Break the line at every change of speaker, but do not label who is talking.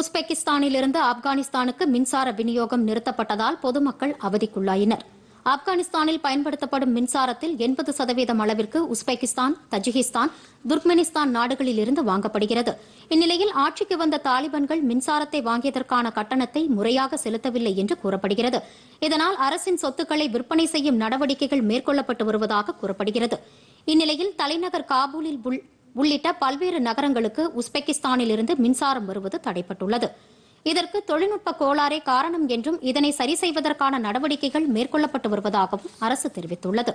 உஸ்பெகிஸ்தானிலிருந்து ஆப்கானிஸ்தானுக்கு மின்சார விநியோகம் நிறுத்தப்பட்டதால் பொதுமக்கள் அவதிக்குள்ளாயினர் ஆப்கானிஸ்தானில் பயன்படுத்தப்படும் மின்சாரத்தில் எண்பது சதவீதம் அளவிற்கு உஸ்பெகிஸ்தான் தஜிகிஸ்தான் துர்க்மெனிஸ்தான் நாடுகளிலிருந்து வாங்கப்படுகிறது இந்நிலையில் ஆட்சிக்கு வந்த தாலிபான்கள் மின்சாரத்தை வாங்கியதற்கான கட்டணத்தை முறையாக செலுத்தவில்லை என்று கூறப்படுகிறது இதனால் அரசின் சொத்துக்களை விற்பனை செய்யும் நடவடிக்கைகள் மேற்கொள்ளப்பட்டு வருவதாக கூறப்படுகிறது இந்நிலையில் தலைநகர் காபூலில் உள்ளிட்ட பல்வேறு நகரங்களுக்கு உஸ்பெகிஸ்தானிலிருந்து மின்சாரம் வருவது தடைப்பட்டுள்ளது இதற்கு தொழில்நுட்ப கோளாறே காரணம் என்றும் இதனை சரி செய்வதற்கான நடவடிக்கைகள் மேற்கொள்ளப்பட்டு வருவதாகவும் அரசு தெரிவித்துள்ளது